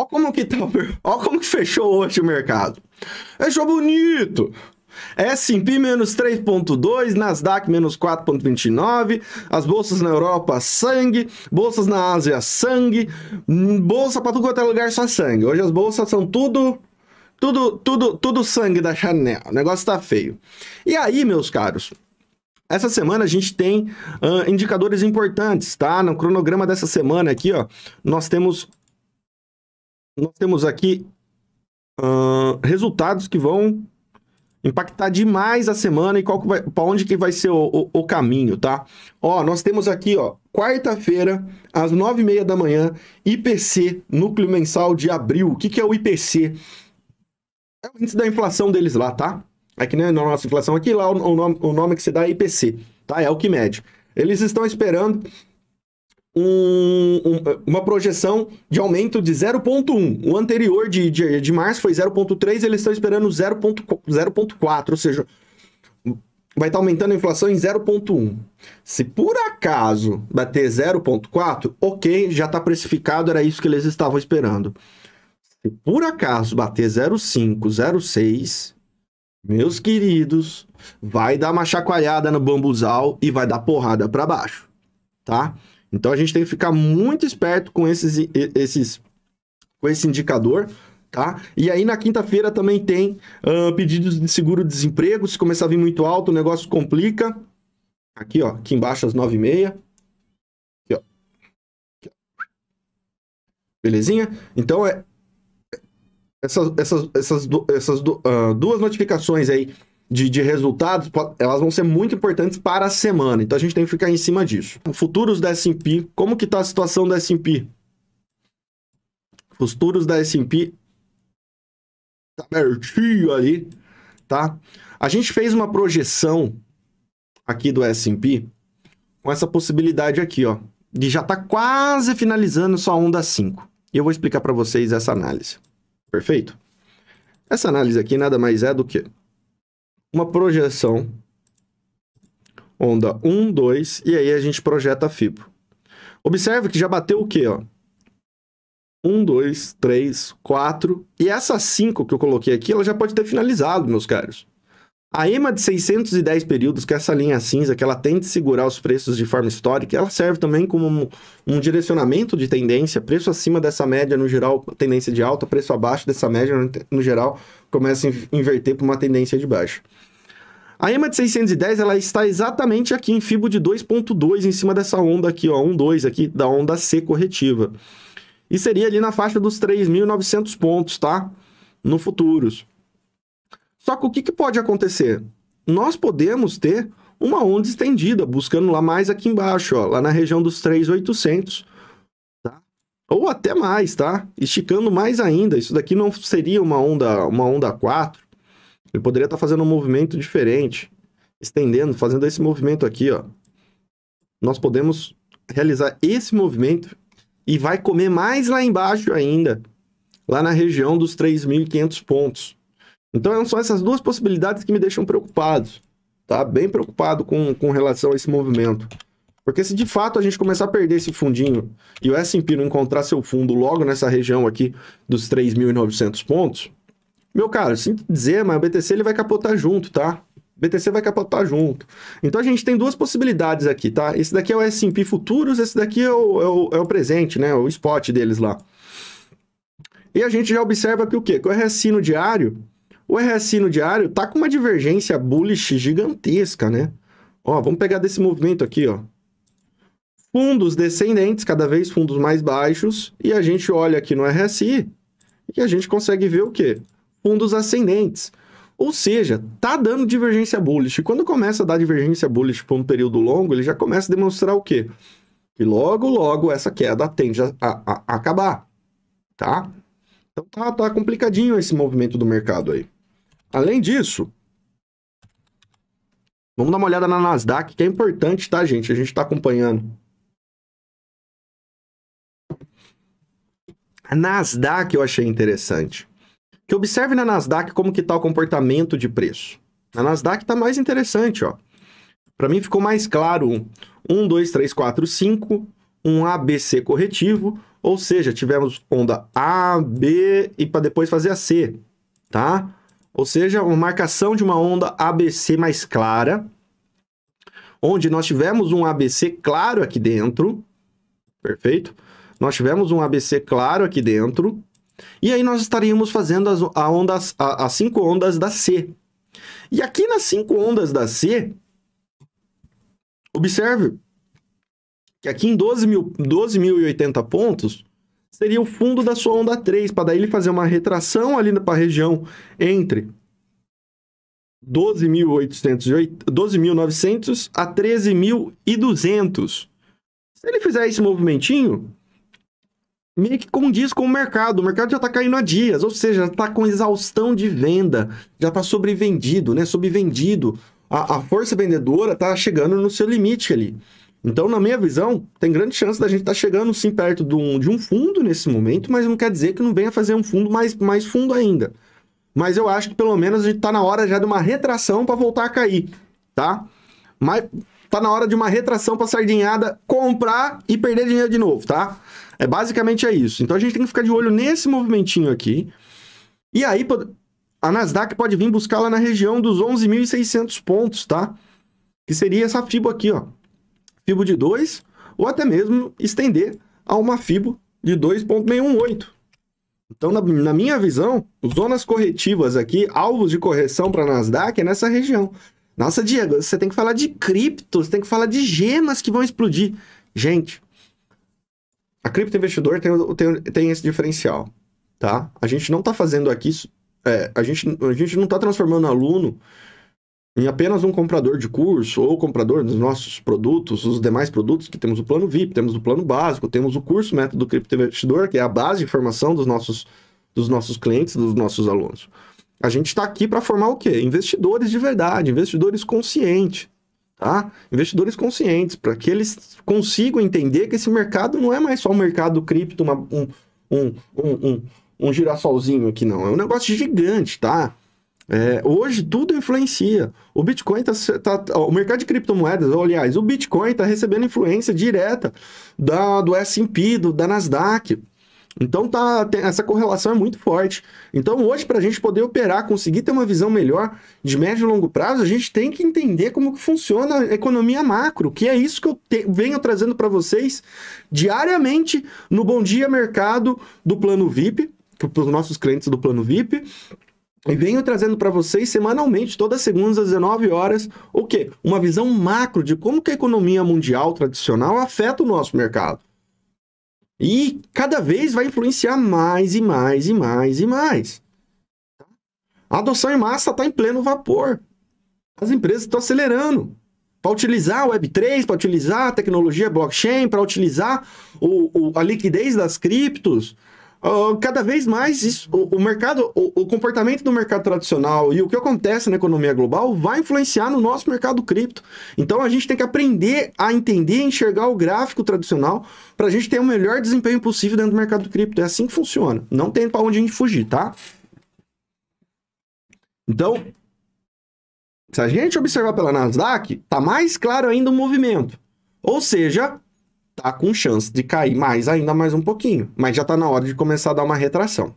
Ó como que tá, ó como que fechou hoje o mercado. Fechou é bonito. É S&P menos 3.2, Nasdaq menos 4.29, as bolsas na Europa sangue, bolsas na Ásia sangue, bolsa para tudo quanto é lugar só sangue. Hoje as bolsas são tudo tudo tudo tudo sangue da Chanel. O negócio tá feio. E aí, meus caros, essa semana a gente tem uh, indicadores importantes, tá? No cronograma dessa semana aqui, ó, nós temos nós temos aqui uh, resultados que vão impactar demais a semana e qual para onde que vai ser o, o, o, caminho, tá? Ó, nós temos aqui, ó, quarta-feira às nove e meia da manhã, IPC, núcleo mensal de abril. O que, que é o IPC? É o índice da inflação deles lá, tá? Aqui é né, na nossa inflação aqui lá o, o, nome, o nome que se dá é IPC, tá? É o que mede. Eles estão esperando um, um, uma projeção de aumento de 0,1. O anterior de, de, de março foi 0,3, eles estão esperando 0,4, ou seja, vai estar tá aumentando a inflação em 0,1. Se por acaso bater 0,4, ok, já está precificado, era isso que eles estavam esperando. Se por acaso bater 0,5, 0,6, meus queridos, vai dar uma chacoalhada no bambuzal e vai dar porrada para baixo, tá? Então a gente tem que ficar muito esperto com esses, esses com esse indicador, tá? E aí na quinta-feira também tem uh, pedidos de seguro-desemprego, se começar a vir muito alto, o negócio complica. Aqui, ó, aqui embaixo às 9h30. Aqui, ó. Aqui, ó. Belezinha? Então é, é essas, essas, essas, essas uh, duas notificações aí de, de resultados, elas vão ser muito importantes para a semana. Então a gente tem que ficar em cima disso. Futuros da S&P, como que está a situação da S&P? Futuros da S&P tá pertinho ali, tá? A gente fez uma projeção aqui do S&P com essa possibilidade aqui, ó, de já tá quase finalizando sua onda 5. E eu vou explicar para vocês essa análise. Perfeito? Essa análise aqui nada mais é do que uma projeção onda 1, 2, e aí a gente projeta a FIBO. Observe que já bateu o quê? Ó? 1, 2, 3, 4, e essa 5 que eu coloquei aqui, ela já pode ter finalizado, meus caros. A EMA de 610 períodos, que é essa linha cinza, que ela tende a segurar os preços de forma histórica, ela serve também como um, um, direcionamento de tendência, preço acima dessa média no geral, tendência de alta, preço abaixo dessa média no geral, começa a inverter para uma tendência de baixa. A EMA de 610 ela está exatamente aqui em fibo de 2.2 em cima dessa onda aqui, ó, 1.2 aqui da onda C corretiva. E seria ali na faixa dos 3.900 pontos, tá? No futuros. Só que o que, que pode acontecer? Nós podemos ter uma onda estendida, buscando lá mais aqui embaixo, ó, lá na região dos 3.800, tá? Ou até mais, tá? Esticando mais ainda. Isso daqui não seria uma onda, uma onda 4, ele poderia estar tá fazendo um movimento diferente, estendendo, fazendo esse movimento aqui, ó. Nós podemos realizar esse movimento e vai comer mais lá embaixo ainda, lá na região dos 3.500 pontos. Então são essas duas possibilidades que me deixam preocupado, tá? Bem preocupado com, com relação a esse movimento. Porque se de fato a gente começar a perder esse fundinho e o S&P não encontrar seu fundo logo nessa região aqui dos 3.900 pontos, meu cara, sinto dizer, mas o BTC ele vai capotar junto, tá? BTC vai capotar junto. Então a gente tem duas possibilidades aqui, tá? Esse daqui é o S&P Futuros, esse daqui é o, é o, é o presente, né? O spot deles lá. E a gente já observa que o quê? Que o RSI no diário, o RSI no diário tá com uma divergência bullish gigantesca, né? Ó, vamos pegar desse movimento aqui, ó. Fundos descendentes, cada vez fundos mais baixos, e a gente olha aqui no RSI e a gente consegue ver o quê? um dos ascendentes. Ou seja, tá dando divergência bullish. E quando começa a dar divergência bullish por um período longo, ele já começa a demonstrar o quê? Que logo, logo essa queda tende a, a, a acabar, tá? Então tá, tá complicadinho esse movimento do mercado aí. Além disso, vamos dar uma olhada na Nasdaq, que é importante, tá, gente? A gente tá acompanhando. A Nasdaq eu achei interessante que observe na Nasdaq como que está o comportamento de preço. Na Nasdaq está mais interessante, ó. Para mim ficou mais claro 1, 2, 3, 4, 5, um ABC corretivo, ou seja, tivemos onda A, B e para depois fazer a C, tá? Ou seja, uma marcação de uma onda ABC mais clara, onde nós tivemos um ABC claro aqui dentro, perfeito? Nós tivemos um ABC claro aqui dentro, e aí nós estaríamos fazendo as, a ondas, a, as cinco ondas da C. E aqui nas cinco ondas da C, observe que aqui em 12.080 pontos seria o fundo da sua onda 3, para daí ele fazer uma retração ali para a região entre 12.900 12 a 13.200. Se ele fizer esse movimentinho, meio que condiz com o mercado. O mercado já está caindo há dias, ou seja, está com exaustão de venda, já está sobrevendido, né? Sobrevendido. A, a força vendedora está chegando no seu limite ali. Então, na minha visão, tem grande chance da gente estar tá chegando sim perto de um, de um fundo nesse momento, mas não quer dizer que não venha fazer um fundo mais, mais fundo ainda. Mas eu acho que pelo menos a gente está na hora já de uma retração para voltar a cair, tá? Mas tá na hora de uma retração para sardinhada comprar e perder dinheiro de novo, tá? É, basicamente é isso. Então a gente tem que ficar de olho nesse movimentinho aqui. E aí a Nasdaq pode vir buscar lá na região dos 11.600 pontos, tá? Que seria essa FIBO aqui, ó. FIBO de 2, ou até mesmo estender a uma FIBO de 2.618. Então, na, na, minha visão, zonas corretivas aqui, alvos de correção para Nasdaq é nessa região. Nossa, Diego, você tem que falar de cripto, você tem que falar de gemas que vão explodir. Gente, a cripto investidor tem, tem, tem esse diferencial, tá? A gente não está fazendo aqui... É, a, gente, a gente não está transformando aluno em apenas um comprador de curso ou comprador dos nossos produtos, os demais produtos que temos o plano VIP, temos o plano básico, temos o curso método cripto investidor, que é a base de formação dos nossos, dos nossos clientes, dos nossos alunos. A gente está aqui para formar o quê? Investidores de verdade, investidores conscientes. Tá? Investidores conscientes, para que eles consigam entender que esse mercado não é mais só um mercado cripto, uma, um, um, um, um, girassolzinho aqui, não. É um negócio gigante, tá? É, hoje tudo influencia. O Bitcoin tá, tá, O mercado de criptomoedas, aliás, o Bitcoin está recebendo influência direta da, do SP, do, da Nasdaq. Então tá, tem, essa correlação é muito forte. Então hoje, para a gente poder operar, conseguir ter uma visão melhor de médio e longo prazo, a gente tem que entender como que funciona a economia macro, que é isso que eu te, venho trazendo para vocês diariamente no Bom Dia Mercado do Plano VIP, para os nossos clientes do Plano VIP. E venho trazendo para vocês semanalmente, todas as segundas às 19 horas, o quê? Uma visão macro de como que a economia mundial tradicional afeta o nosso mercado. E cada vez vai influenciar mais e mais e mais e mais. Tá? A adoção em massa está em pleno vapor. As empresas estão acelerando. Para utilizar o Web3, para utilizar a tecnologia blockchain, para utilizar o, o, a liquidez das criptos, cada vez mais isso, o, o mercado, o, o, comportamento do mercado tradicional e o que acontece na economia global vai influenciar no nosso mercado cripto. Então a gente tem que aprender a entender e enxergar o gráfico tradicional para a gente ter o melhor desempenho possível dentro do mercado cripto. É assim que funciona. Não tem para onde a gente fugir, tá? Então, se a gente observar pela Nasdaq, tá mais claro ainda o movimento. Ou seja, tá com chance de cair mais ainda mais um pouquinho, mas já tá na hora de começar a dar uma retração.